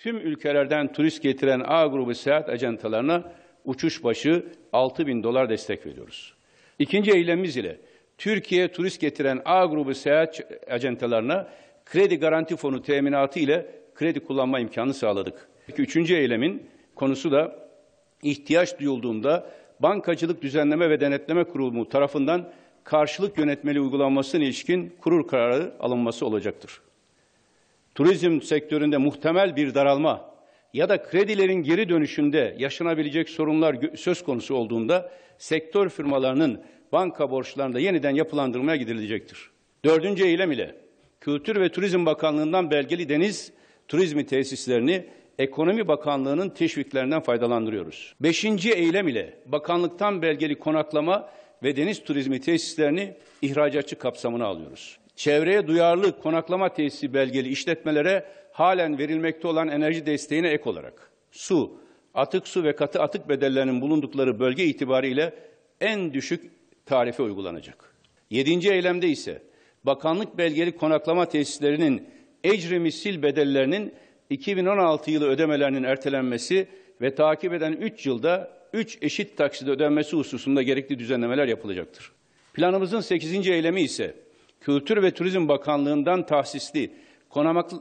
Tüm ülkelerden turist getiren A grubu seyahat ajantalarına uçuş başı 6 bin dolar destek veriyoruz. İkinci eylemimiz ile Türkiye turist getiren A grubu seyahat ajantalarına kredi garanti fonu teminatı ile kredi kullanma imkanı sağladık. Üçüncü eylemin konusu da ihtiyaç duyulduğunda Bankacılık Düzenleme ve Denetleme Kurulu tarafından karşılık yönetmeli uygulanmasına ilişkin kurul kararı alınması olacaktır turizm sektöründe muhtemel bir daralma ya da kredilerin geri dönüşünde yaşanabilecek sorunlar söz konusu olduğunda sektör firmalarının banka borçlarında yeniden yapılandırmaya gidilecektir. Dördüncü eylem ile Kültür ve Turizm Bakanlığı'ndan belgeli deniz turizmi tesislerini Ekonomi Bakanlığı'nın teşviklerinden faydalandırıyoruz. Beşinci eylem ile bakanlıktan belgeli konaklama ve deniz turizmi tesislerini ihracatçı kapsamına alıyoruz çevreye duyarlı konaklama tesisi belgeli işletmelere halen verilmekte olan enerji desteğine ek olarak su, atık su ve katı atık bedellerinin bulundukları bölge itibariyle en düşük tarife uygulanacak. Yedinci eylemde ise bakanlık belgeli konaklama tesislerinin ecri misil bedellerinin 2016 yılı ödemelerinin ertelenmesi ve takip eden 3 yılda 3 eşit takside ödenmesi hususunda gerekli düzenlemeler yapılacaktır. Planımızın 8. eylemi ise Kültür ve Turizm Bakanlığı'ndan tahsisli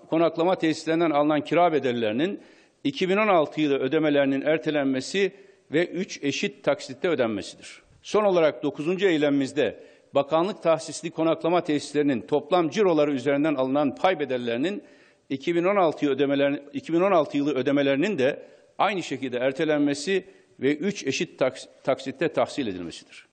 konaklama tesislerinden alınan kira bedellerinin 2016 yılı ödemelerinin ertelenmesi ve 3 eşit taksitte ödenmesidir. Son olarak 9. eylemimizde bakanlık tahsisli konaklama tesislerinin toplam ciroları üzerinden alınan pay bedellerinin 2016 yılı, ödemeler, 2016 yılı ödemelerinin de aynı şekilde ertelenmesi ve 3 eşit taksitte tahsil edilmesidir.